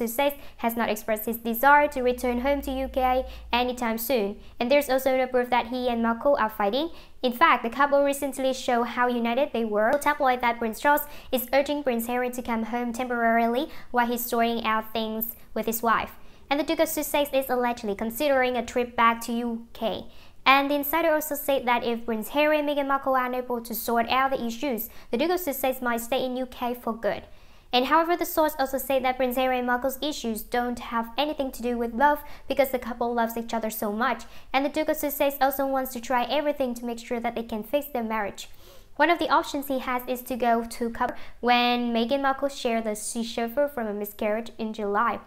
Sussex has not expressed his desire to return home to UK anytime soon, and there's also no proof that he and Marco are fighting. In fact, the couple recently showed how united they were. The tabloid that Prince Charles is urging Prince Harry to come home temporarily while he's sorting out things with his wife. And the Duke of Sussex is allegedly considering a trip back to UK. And the insider also said that if Prince Harry and Meghan Markle are unable to sort out the issues, the Duke of Sussex might stay in UK for good. And however, the source also said that Prince Harry and Markle's issues don't have anything to do with love because the couple loves each other so much, and the Duke of Sussex also wants to try everything to make sure that they can fix their marriage. One of the options he has is to go to cover when Meghan Markle shared the sea chauffeur from a miscarriage in July.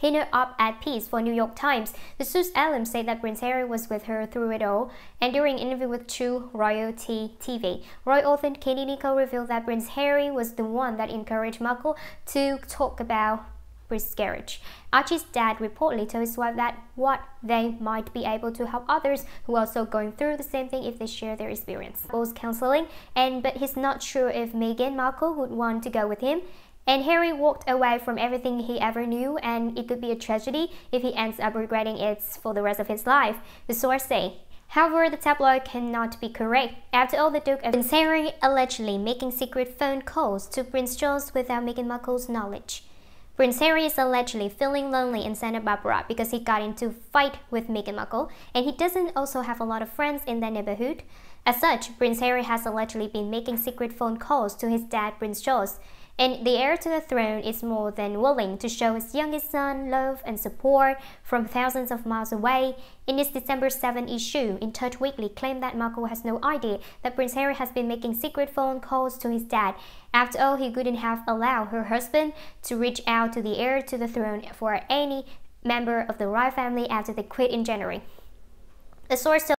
In up at peace for New York Times, the Seuss alum said that Prince Harry was with her through it all, and during an interview with True Royalty TV, Roy author Katie Nichol revealed that Prince Harry was the one that encouraged Markle to talk about miscarriage. Archie's dad reportedly told his wife that what they might be able to help others who are also going through the same thing if they share their experience. Both counseling, and but he's not sure if Meghan Markle would want to go with him. And Harry walked away from everything he ever knew, and it could be a tragedy if he ends up regretting it for the rest of his life, the source say. However, the tabloid cannot be correct. After all, the Duke of Prince allegedly making secret phone calls to Prince Charles without Meghan Markle's knowledge. Prince Harry is allegedly feeling lonely in Santa Barbara because he got into fight with Meghan Markle, and he doesn't also have a lot of friends in that neighborhood. As such, Prince Harry has allegedly been making secret phone calls to his dad, Prince Charles, and the heir to the throne is more than willing to show his youngest son love and support from thousands of miles away. In his December 7 issue, In Touch Weekly claimed that Marco has no idea that Prince Harry has been making secret phone calls to his dad. After all, he couldn't have allowed her husband to reach out to the heir to the throne for any member of the royal family after they quit in January. The source